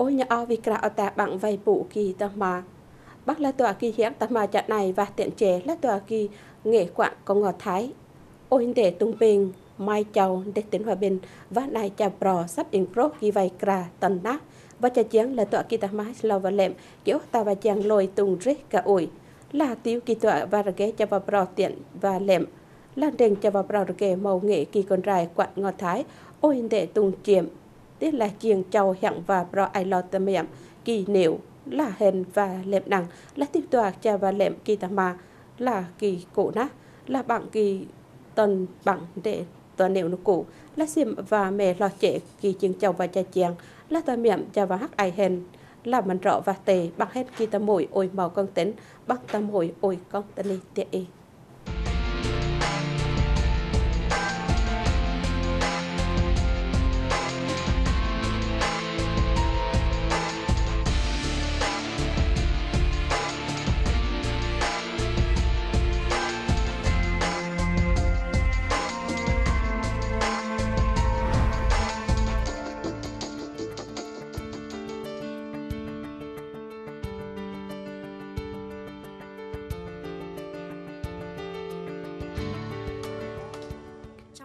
ôi nhà ao vì cả ở ta bằng vây bụ kỳ tâm mà bác là tòa kỳ hiếm tâm mà chặt này và tiện chế là tòa kỳ nghệ quạng có ngọt thái ôi để tung bình mai chầu để tỉnh hòa bình và này chà bò sắp in pro kỳ vây cả tần nát và chà chiến là tòa kỳ tâm mà lo và lệm kiểu ta và chàng lôi tung rít cả ủi là tiêu kỳ tòa và rage cho vào bò tiện và lệm lan đền cho vào bò rage màu nghệ kỳ con rai quạng ngọt thái ôi để tung chiếm tức là chiền châu hẹn và pro ai lo tâm miệng kỳ niệu là hèn và lệm nặng là tiếp tòa cha và lệm kỳ tà mà là kỳ cổ nát là bằng kỳ tần bằng để tòa niệu nó cũ là xìm và mẹ lo trẻ kỳ chiền châu và cha chiền là tòa miệng cha và hắc ai hèn là mình rõ và tề bằng hết kỳ tà mũi ôi màu con tính bằng tà mũi ôi con tên đi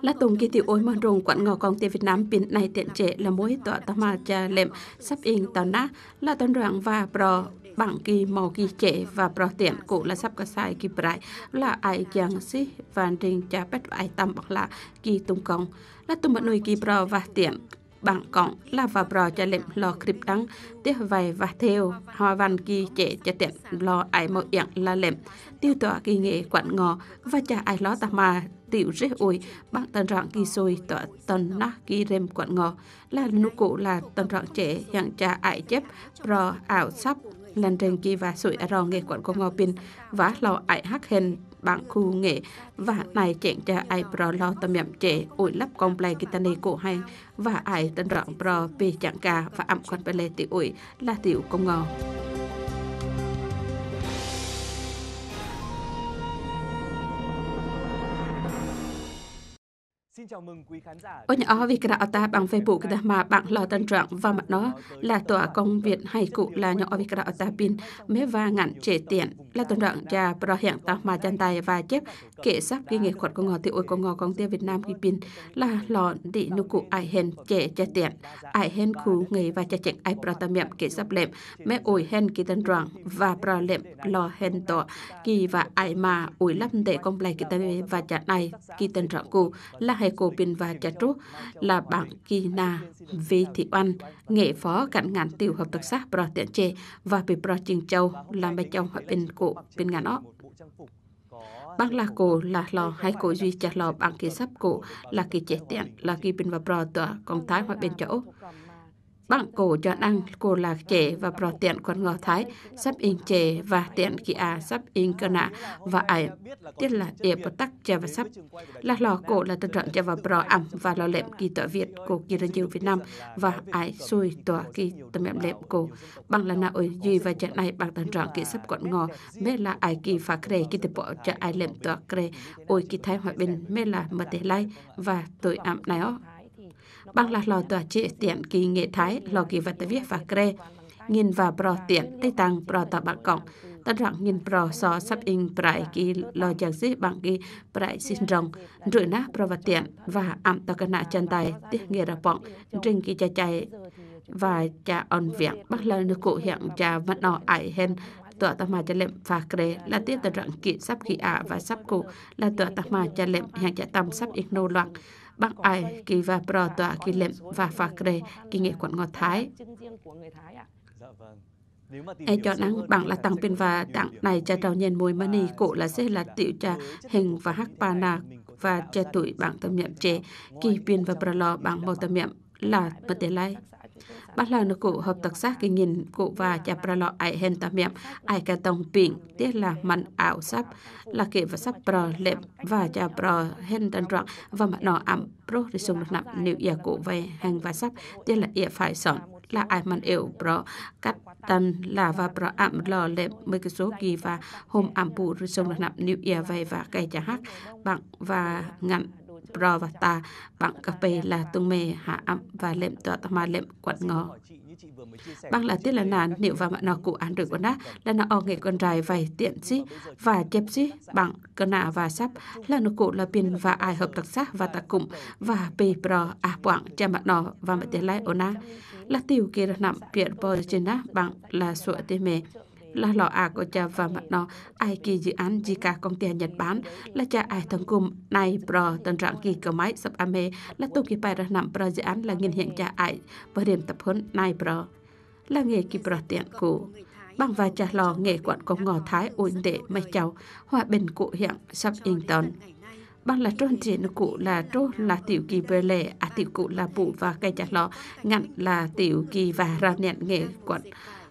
là tổng kỳ tiểu ôi mòn rùng quán ngò công tiền Việt Nam biển này tiện trệ là mối tọa tâm mà cha lệm sắp yên tà ná là tuần đoạn và bro bằng kỳ màu kỳ trệ và bro tiện cụ là sắp cả sai kỳ bại là ai chàng sĩ và riêng cha bách ai tâm bạc là kỳ tung công là tổng mật nuôi kỳ bro và tiện bạn cộng là và bò cho lệm lo kịp đắng tiếp vầy và theo hoa văn kỳ chế cho tiệm lo ai mọi dạng là lệm tiêu tỏa kỳ nghệ quản ngò và cha ai lo tà mà tiểu rễ ôi bạn tần rạng kỳ xôi tỏa tần na kỳ rem quản ngò là nụ cụ là tần rạng chế dạng cha ai chép bò ảo sắp lần trên kỳ và sủi à rò nghệ quản của ngò pin và lo ai hắc hên bạn khu nghệ và này chuyện cho ai pro lo tâm nhậm trẻ ủi lắp công play kitani cổ hay và ai tên rộng pro pe chẳng cả và ẩm quan con play tiểu ủi là tiểu công ngò Ôi vâng, nhỏ vì cả ta bằng Facebook đã mà bạn lò tân trạng và mặt nó là tòa công viện hay cụ là nhỏ vì cả ta pin mế và ngạn trẻ tiện là tân trạng và bảo hiện tạo mà chân tài và chép kệ sắp ghi nghệ thuật của ngò thì ôi của ngò công tiêu Việt Nam ghi pin là lò đi nụ cụ ai hèn trẻ trẻ tiện ai hèn khu nghề và trẻ trẻ ai bảo tâm miệng kệ sắp lệm mế ôi hèn kỳ tân trạng và bảo lệm lò hèn tòa kỳ và ai mà ôi lắm để công lại kỳ tân và chặt này kỳ tân trạng cụ là hay cô Bình và Chá Trúc là bạn Kỳ Na, Vi Thị Oanh, nghệ phó cảnh ngàn tiểu hợp tác xã Bro Tiện Chê và bị Bro Trình Châu là mẹ chồng hợp bình cụ bên ngàn ó. Bác là cô là lò hay cô duy chả lò bạn kỳ sắp cổ là kỳ chế tiện là kỳ bình và bro tựa con thái hoặc bên chỗ bằng cổ cho đăng cổ là trẻ và bỏ tiện quân ngò thái sắp in trẻ và tiện kỳ à sắp in cơ nạ và ai tiết là địa bật tắc chế và sắp là lò cổ là tự trọng chế và bỏ ẩm và lò lệm kỳ tọa việt cổ kỳ đơn nhiều việt nam và ai xuôi tọa kỳ tầm lệm lệm cổ bằng là na ôi duy và trận này bằng tần trọng kỳ sắp quận ngò mê là ai kỳ phá kề kỳ tập bỏ cho ai lệm tọa kề ôi kỳ thái hòa bình mê là mật tế lai và tội ẩm này ó bằng là lò tòa trị tiện kỳ nghệ thái lò kỳ vật viết và kre nghìn và bro tiện tây tăng bro tòa bạc cộng tân rằng nghìn bro so sắp in bại kỳ lò giặc dĩ bằng kỳ bại xin rồng rủi nát bro vật tiện và ẩm tòa cân nạ chân tay tiết nghĩa ra bọng rinh kỳ cha chay và cha on việc bắt là nước cụ hiện cha vẫn nọ ải hen tựa tâm mà chân lệm và kề là tiết tận rạng kỵ sắp khí ả và sắp cụ là tựa tâm mà chân lệm hiện cha tâm sắp nô loạn Bắc Ai, kỳ và Bro Tòa, kỳ Lệm và Phà Kề kỳ nghệ quận Ngọt Thái. Ai cho nắng bằng là tặng pin và tặng này cho trào nhân mùi mani cổ là sẽ là tiểu trà hình và hắc pa na và trẻ tuổi bằng tâm niệm trẻ kỳ pin và pralo bằng màu tâm niệm là bất tiền lai. Bắt là nó cụ hợp tác xác cái nhìn cụ và chạp ra lọ ai hên tạm miệng, ai cả tông biển, tiết là mặn ảo sắp, là kệ và sắp bờ lệm và chạp bờ hên tân trọng và mặt nọ ẩm pro thì xung mặt nặng nếu ỉa cụ về hàng và sắp, tiết là ỉa phải sọn là ai mặn yếu pro cắt tân là và pro ẩm lò lệm mấy cái số kỳ và hôm ẩm bù rồi xung mặt nặng nếu ỉa về và cây chả hát bằng và ngặn pravata bằng cà phê là tung mê hạ âm và lệm tọa tama lệm quạt ngò bằng là tiết là nàn nếu và mạng nọ cụ án rửa con đá là nọ o nghệ con trai vài tiện sĩ và chép sĩ bằng cân nạ và sắp là nọ cụ là pin và ai hợp tác xác và ta cụm và bê pro à quảng cha mạng nọ và mạng tiết lai ona là tiêu kia nằm biệt bò trên đá bằng là sụa tê mê là lọ à của cha và mặt nó ai kỳ dự án gì cả công ty Nhật Bản là cha ai thằng cùng này pro tận trạng kỳ cơ máy sập ame là tổ kỳ bài ra nằm pro dự án là nghiên hiện cha ai và điểm tập huấn này pro là nghề kỳ pro tiện cũ bằng và cha lò nghề quận công ngò thái ổn đệ mây cháu hòa bình cụ hiện sắp yên tần bằng là trôn chỉ nó cụ là trôn là tiểu kỳ về lệ à tiểu cụ là bụ và cây chặt lọ ngặn là tiểu kỳ và ra nẹn nghề quận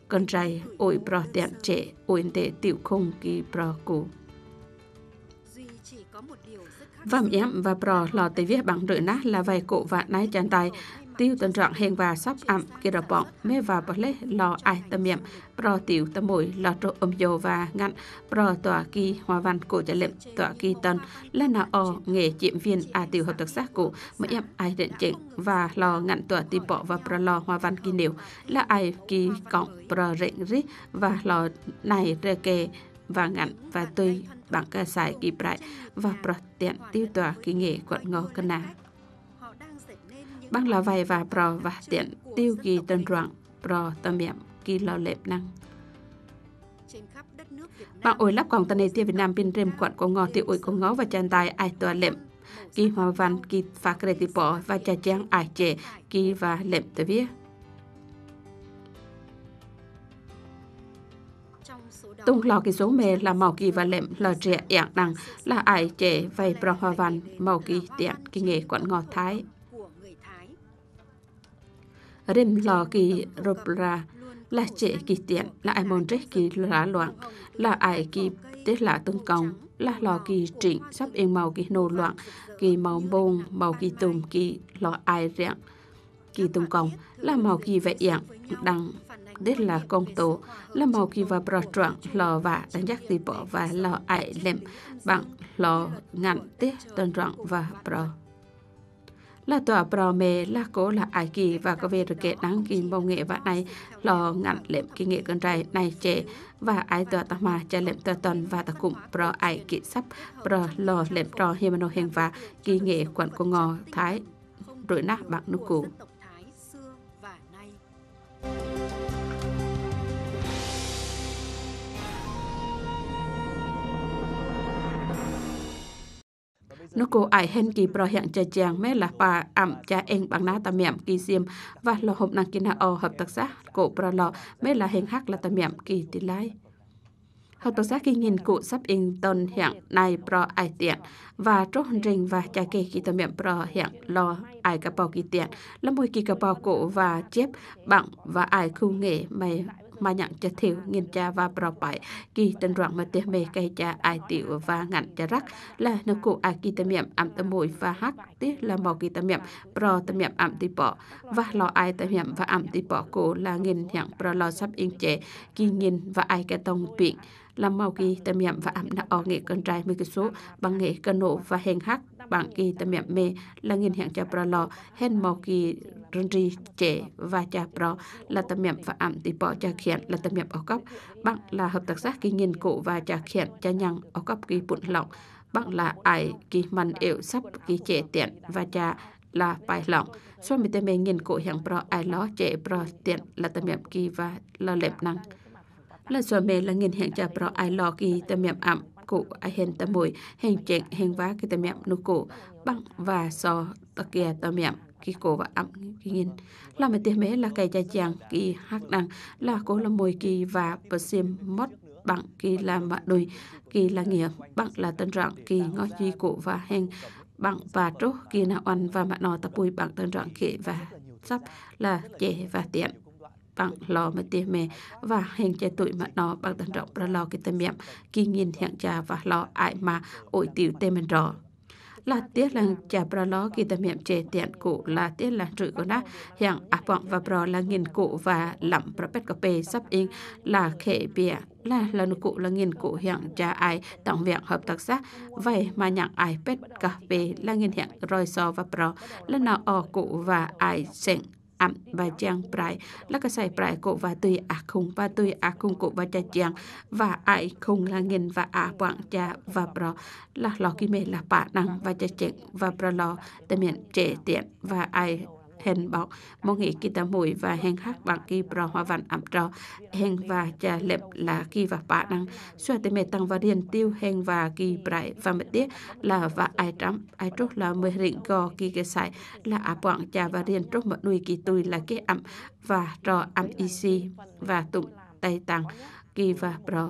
con trai ôi bro tiệm trẻ ôi tệ tiểu không kỳ bro cụ Vàm vâng em và bro lò tới viết bằng rửa nát là vài cụ vạn nai chán tài tiêu tuần trọng hẹn và sắp ẩm kỳ rập bọn mê và bỏ lê lò ai tâm miệng pro tiểu tâm mũi lò trộn âm dồ và ngăn pro tòa kỳ hòa văn cổ trả lệm tòa kỳ tân là nào o nghề chiệm viên à tiểu hợp tác xác cổ mới em ai điện chỉnh và lò ngăn tòa tì bỏ và pro lò hòa văn kỳ nếu là ai kỳ cộng pro rệnh rít và lò này rê kê và ngặn và tùy bằng cả xài kỳ bại và pro tiện tiêu tòa kỳ nghề quận ngô cân nào băng là vay và bro và tiện tiêu ghi tân đoạn bro tâm miệng kỳ lo lệp năng bạn ổi lắp quảng tân này tiêu Việt Nam bên rem quận của ngò tiêu ổi của ngó và chân tài ai tòa lệm kỳ hòa văn kỳ phá kre tì bỏ và trà trang ai trẻ kỳ và lệm tờ viết tung lò kỳ số mê là màu kỳ và lệm lò trẻ ẹng năng là ai trẻ vầy bro hòa văn màu kỳ tiện kỳ nghề quận ngò thái rem lo kỳ rộp ra là trẻ kỳ tiện là ai mong trách kỳ lá loạn là ai kỳ tết là tương công là lò kỳ trịnh sắp yên màu kỳ nô loạn kỳ màu bông màu kỳ tùng kỳ lò ai rạng kỳ tùng công là màu kỳ vẽ dạng đăng đết là công tố là màu kỳ và bờ trọn lò và đánh giác tì bỏ và lò ai lem bằng lò ngặn tết tân trọn và bờ là tòa bò mê là cố là ai kỳ và có về được kẻ đáng kỳ bầu nghệ và này lò ngặn lệm kỳ nghệ con trai này trẻ và ai tòa tà mà cha lệm tòa tuần và tà cụm bò ai kỳ sắp bò lò lệm trò hiểm nô hiền và kỳ nghệ quận của ngò thái rồi nát bạc nước cụ nó cô ai hen kỳ pro hiện cha chàng mẹ là bà ẩm cha em bằng ná tam miệng kỳ xiêm và lo hộp năng kia ở hợp tác xã cổ pro lo mẹ là hen hắc là tam miệng kỳ tỷ lai hợp tác xã kỳ nghìn cụ sắp in tôn hiện này pro ai tiện và trốt rình và cha kỳ kỳ tam miệng pro hiện lo ai cà bò kỳ tiện là mùi kỳ cà bò cổ và chép bằng và ai khu nghệ mày mà nhận cho thiểu nghìn cha và bảo bại kỳ tình đoạn mà tiết mê cây cha ai tiểu và ngặn cha rắc là nô cụ ai à kỳ tâm miệng ẩm tâm mùi và hát tiết là màu kỳ tâm miệng pro tâm miệng ẩm tì bỏ và lo ai tâm miệng và ẩm tì bỏ cụ là nghìn nhận pro lo sắp yên chế kỳ nghìn và ai cái tông tuyển làm màu kỳ tâm miệng và ẩm nạ o nghệ con trai mươi cái số bằng nghệ cân nộ và hèn hát bằng kỳ tâm miệng mê là nghìn hẹn cho pro lo hèn màu kỳ rừng rì chế và chà pro là tầm miệng và ẩm tỷ bỏ chà khiển là tầm miệng ở cấp bằng là hợp tác giác kỳ nghiên cụ và chà khiển chà nhằng ở cấp kỳ bụn lỏng bằng là ải kỳ mặn yếu sắp kỳ chế tiện và chà là bài lỏng so với tầm miệng nghiên cụ hàng pro ai ló chế pro tiện là tầm miệng kỳ và là lẹp năng là so mê là nghiên hàng chà pro ai ló kỳ tầm miệng ẩm cụ ai hên tầm mùi hen chẹn hen vá kỳ tầm miệng nụ cụ bằng và so tờ kia tầm miệng ki ko và am ki nhìn là me te me là kai cha chàng ki hát dang là cô là mùi ki và pa sim mất bằng kỳ là mạ đôi kỳ là nghiệp bằng là tân trạng kỳ ngó duy cụ và hèn bằng và trốt kỳ nào oan và mạ nọ tập bùi bằng tân trạng kỳ và sắp là trẻ và tiện bằng lò mà tiền mẹ và hèn trẻ tuổi mà nó bằng tân trọng là lò cái tên miệng kỳ nhìn hẹn trà và lò ai mà ổi tiểu tên mình rõ là tiết là chả bà lo kỳ tâm hiểm chế tiện cụ là tiết là trụ của nó hiện áp vọng và bò là nghìn cụ và lẩm bà bét cà phê sắp in là khệ bìa là là nụ cụ là nghìn cụ hiện cha ai tổng viện hợp tác xã vậy mà nhận ai bét cà phê là nghìn hiện rồi so và bò là nào ở cụ và ai sẹn ảm và chàng prai là cái sai prai cổ và tùy à không và tùy à không cổ và cha chàng và ai không là nghìn và à quảng cha và pro là lo kim mê là bà năng và cha chàng và pro lo tên miệng trẻ tiện và ai hen bọc mong nghĩ kita mùi và hen hắc bằng kỳ bò hoa văn ẩm trò hen và trà lệp là kỳ và bạ năng xoa tế mẹ tăng và điền tiêu hen và kỳ bại và mật tiết là và ai trắm ai trúc là mười rịnh gò kỳ kê sải là áp quảng trà và điền trúc mật nuôi kỳ tùy là cái ẩm và trò ẩm y si và tụng tây tăng kỳ và bò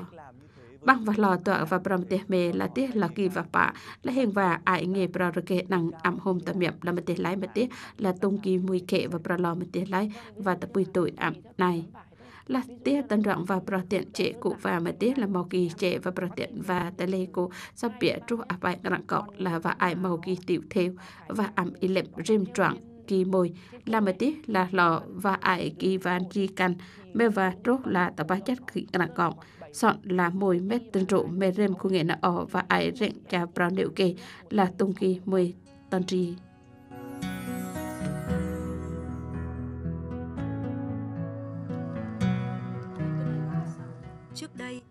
băng và lò tọa và bầm tê mê là tiết là kỳ và bạ là hình và ai nghề bra rực kê năng ẩm hôm tạm miệng là mà tê lái mà tê là tung kỳ mùi kệ và bra lò mà tê lái và tập bùi tội ẩm này là tiết tân rộng và bro tiện chế cụ và mà tia là màu kỳ chế và bro tiện và tê lê cụ sắp bịa trú áp bài rạng cọc là và ai màu kỳ tiểu theo và ẩm y lệm rim trọng kỳ mồi là mà tia là lò và ai kỳ và chi căn mê và trốt là tập ba chất kỳ rạng cọc son là mùi mét tân trụ mê rêm của nghệ nạ ỏ và ái rệnh cả brown điệu kê là tung kỳ mùi tân trì. Trước đây,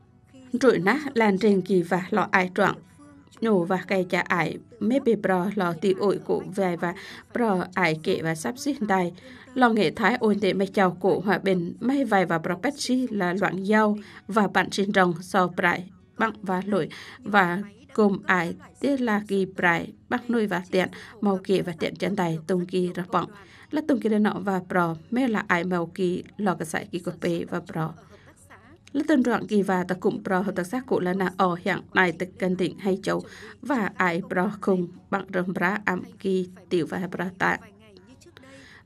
rủi ná làn trên kỳ và lọ ai trọng nổ và cây chả ải mê bề bò lò tì ội cổ về và bò ải kệ và sắp xích tay lò nghệ thái ôn tệ mê chào cổ hòa bình may vài và bò bét chi là loạn dao và bạn trên rồng so bại băng và lội và gồm ải tiết là kỳ bại bắc nuôi và tiện màu kệ và tiện chân tay tung kỳ rập bọng là tung kỳ đơn nọ và bò mê là ải màu kỳ lò cả sải kỳ cột bê và bò là tên đoạn kỳ và ta cụm pro hợp tác xác cụ là nà ở hiện này tịch gần tỉnh hay châu và ai pro cùng bằng rầm rá ẩm kỳ tiểu và pro tạ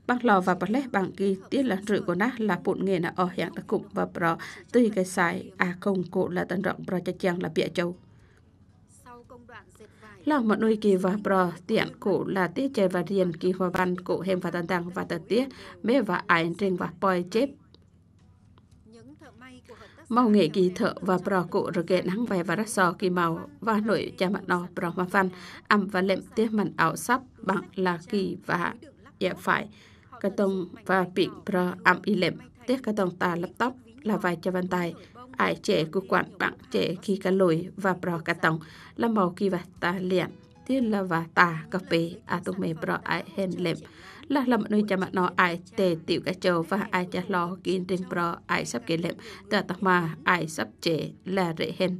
bằng lò và bằng lê bằng kỳ tiết là rượu của nó là bụn nghề nà ở hiện ta cụm và pro tùy cái sai à không cụ là tên đoạn pro cho chàng là bịa châu là một nơi kỳ và bờ tiện cụ là tiết chơi và riêng kỳ hòa văn cụ hem và tàn tàng và tờ tiết mê và ai trình và poi chép mau nghệ kỳ thợ và bò cụ rồi kệ nắng về và rắc sò kỳ màu và nội cha mặt nó bò mà văn âm và lệm tiếp mặt ảo sắp bằng là kỳ và dạ phải cái tông và biển bò âm y lệm tiếp cái tông tà laptop là vài cho bàn tay ai trẻ của quản bạn trẻ khi cả lồi và bò cả tông là màu kỳ và tà liền tiết là và tà cà phê à tông mê bò ai hèn lệm là là một nơi chạm nó ai tề tiểu cái châu và ai chả lo kiên trên pro ai sắp kỷ niệm tờ tạc mà ai sắp chế là rễ hen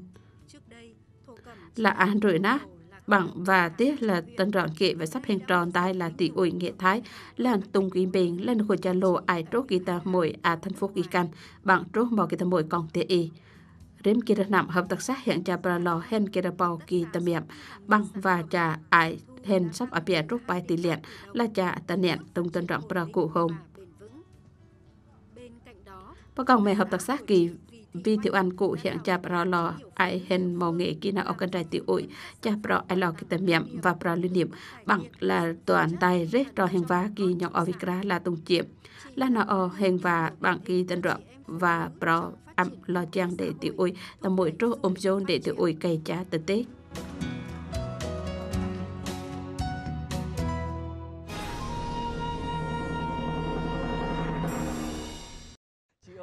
là ăn rồi ná bằng và tiếc là tân rọn kệ và sắp hẹn tròn tai là tỷ ủi nghệ thái là tung kim bình lên của cha lô ai trốt kỳ ta mồi à thành phố kỳ căn bằng trốt mò kỳ ta mồi còn tê y rếm kia nam hợp tác xã hiện cha bà lò hen kia bao kỳ tâm miệng băng và cha ai hen sắp ở bìa rút bài tỷ liệt là cha tà niệm tông tân trọng bà cụ hôm. Bà còn mẹ hợp tác xã kỳ vì tiểu ăn cụ hiện cha pro lò ai hen màu nghệ kỹ năng organ đại tiểu ủi cha pro ai lò kỳ tâm miệng và pro lưu niệm bằng là toàn tay rết trò hình và kỳ nhọc ở vikra là tung chiệm là nó ở hình và bằng kỳ tân rộng và pro ẩm lo chàng để tự ui là mỗi trô ôm dôn để tự ui cây cha tờ tết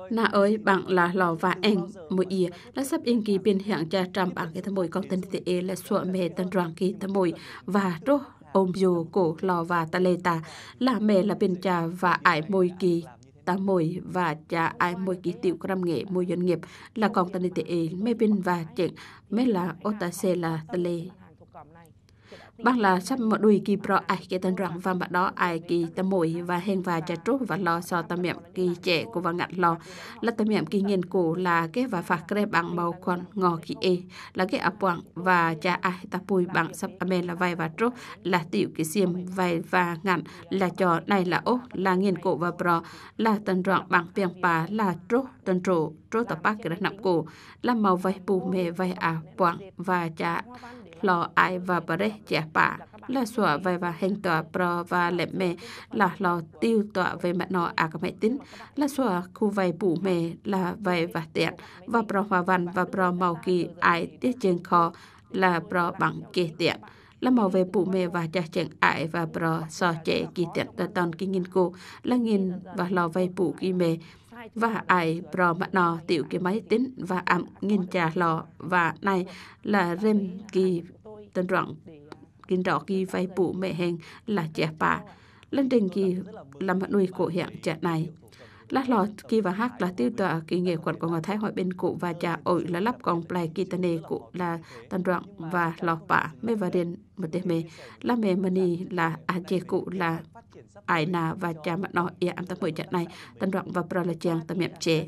na ơi bạn là lò và anh mỗi ý là sắp yên kỳ biên hiện cha trăm bạn cái thầm mồi con tên tệ e là sụa mẹ tân đoàn kỳ thầm mồi và rô ôm dù cổ lò và ta lê ta là mẹ là bên cha và ải môi kỳ ta mồi và cha ai mồi kỹ tiểu cram nghệ môi doanh nghiệp là còn ta nê tê mê vinh và chuyện mê là ô ta xê là ta lê bác là sắp mở đuôi kỳ pro ai kỳ tân rằng và bạn đó ai kỳ tâm mũi và hèn và trà trúc và lo so tâm miệng kỳ trẻ của và ngặt lo là tâm miệng kỳ nghiên cổ là cái và phạt cái bằng màu con ngò kỳ e là cái áp quảng và cha ai ta bùi bằng sắp amen là vai và trúc là tiểu kỳ xiêm vai và ngặn là trò này là ố là nghiên cổ và pro là tân rằng bằng piang bà là trúc tân trụ trúc tập bác đất nặng cổ là màu vai bù mê vai à quảng và cha lo ai và bà rê chả bà là sủa về và hành tòa pro và lệ mẹ là lo tiêu tòa về mặt nó à cái mẹ tính là sủa khu về bù mẹ là về và tiện và pro hòa văn và pro màu kỳ ai tiết trên kho là pro bằng kỳ tiện là màu về bù mẹ và cha chẳng ải và pro so trẻ kỳ tiện tờ tòn kỳ nghiên cô là nghiên và lo về bù kỳ mẹ và ai pro mặt nọ tiểu cái máy tính và ẩm nghiên trà lò và này là rem kỳ tên rộng kinh đỏ kỳ vay bụ mẹ hèn là trẻ bà lên trình kỳ làm nuôi cổ hiện trẻ này lát lò kỳ và hát là tiêu tọa kỳ nghệ quật của ngài thái hội bên cụ và trà ổi là lắp còn plei kỳ tane cụ là tân đoạn và lò bạ mê và điền một đề mê là mê mani là a chê cụ là ai na và trà mặt nọ ia am tâm hội trận này tân đoạn và pra là chàng tâm miệng chê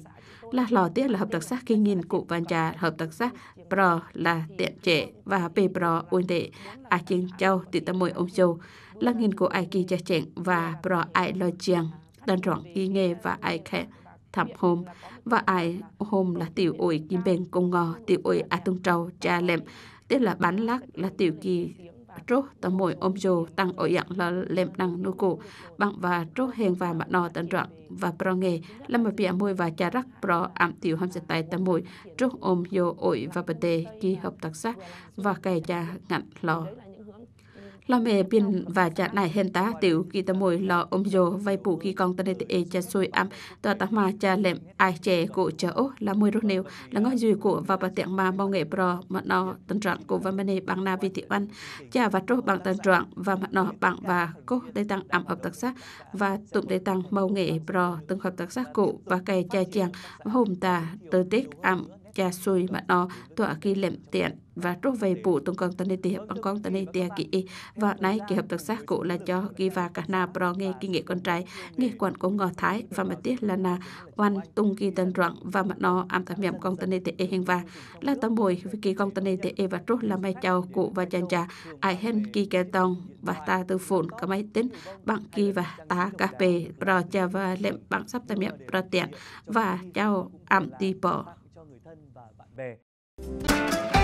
là lò tiết là hợp tác xã kinh nghìn cụ và trà hợp tác xã pro là tiện trệ và bê pro ôn đệ a chiên châu tị tâm môi ông châu là nghìn cụ ai kỳ cha chèn và pro ai lo chàng dan rong y nghe và ai khe thăm hôm và ai hôm là tiểu ủi kim bèn công ngò tiểu ủi a tung trâu cha lem tức là bán lắc là tiểu kỳ trố tờ mồi ôm dồ tăng ổi dạng là lem năng nô cụ bằng và trố hèn và mặt nò tận rạng và pro nghề là một bia môi và cha rắc pro ảm tiểu ham sẽ tay tờ mồi trố ôm dồ ổi và bờ tê kỳ hợp tác sắc và kè cha ngặn lò lo mẹ pin và chả này hiện tá tiểu kỳ ta mồi lo ôm dồ vay phụ kỳ con tên tê cha xôi âm tòa ta mà cha lệm ai chè cổ chở ố là mùi rô nêu là ngó dùi cổ và bà tiện mà mong nghệ pro mà nó tân trạng cổ và mene bằng na vi thị văn cha và trô bằng tân trạng và mà nó bằng và cố đây tăng am hợp tác xã và tụng đây tăng mâu nghệ pro từng hợp tác xã cổ và cây cha chàng hôm ta tơ tích am cha xôi mà nó tòa kỳ lệm tiện và trúc về bộ tung con tên tiệp bằng con tên tia kỹ và nay kỳ hợp tác xã cụ là cho kỳ và cả na pro nghe kỳ nghệ con trai nghe quản cũng ngò thái và mà tiết là na quan tung kỳ tên rộng và mà nó am tham nhầm con tên tia hình và là tâm bồi với kỳ con tên tia và trúc là mai chào cụ và chàng cha ai hên kỳ kẻ tông và ta từ phụn cả máy tính bằng kỳ và ta cà bề pro cha và lệm bằng sắp tham nhầm pro tiền và chào am ti bỏ Thank you.